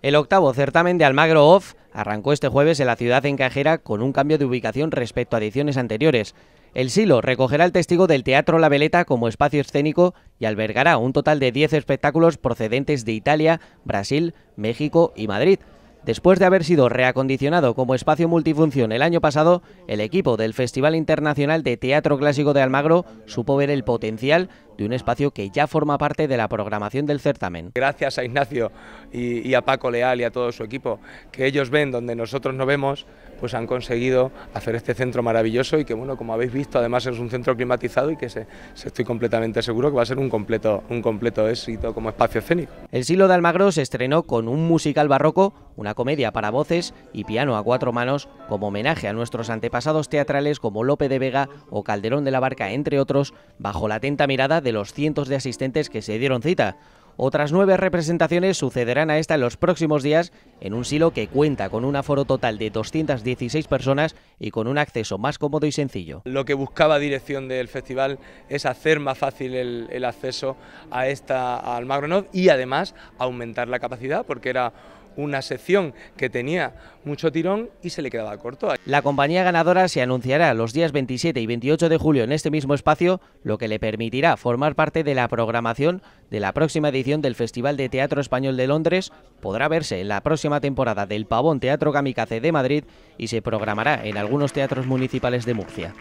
El octavo certamen de Almagro Off arrancó este jueves en la ciudad encajera con un cambio de ubicación respecto a ediciones anteriores. El Silo recogerá el testigo del Teatro La Veleta como espacio escénico y albergará un total de 10 espectáculos procedentes de Italia, Brasil, México y Madrid. Después de haber sido reacondicionado como espacio multifunción el año pasado, el equipo del Festival Internacional de Teatro Clásico de Almagro supo ver el potencial de un espacio que ya forma parte de la programación del certamen. Gracias a Ignacio y, a Paco Leal y a todo su equipo, que ellos ven donde nosotros no vemos, pues han conseguido hacer este centro maravilloso y que, bueno, como habéis visto, además es un centro climatizado y que estoy completamente seguro que va a ser un completo, un completo éxito como espacio escénico. El Silo de Almagro se estrenó con un musical barroco una comedia para voces y piano a cuatro manos como homenaje a nuestros antepasados teatrales como Lope de Vega o Calderón de la Barca, entre otros, bajo la atenta mirada de los cientos de asistentes que se dieron cita. Otras nueve representaciones sucederán a esta en los próximos días en un silo que cuenta con un aforo total de 216 personas y con un acceso más cómodo y sencillo. Lo que buscaba dirección del festival es hacer más fácil el, acceso a esta al Magronov... y además aumentar la capacidad porque era una sección que tenía mucho tirón y se le quedaba corto. La compañía ganadora se anunciará los días 27 y 28 de julio en este mismo espacio, lo que le permitirá formar parte de la programación de la próxima edición del Festival de Teatro Español de Londres. Podrá verse en la próxima temporada del Pavón Teatro Kamikaze de Madrid y se programará en algunos teatros municipales de Murcia.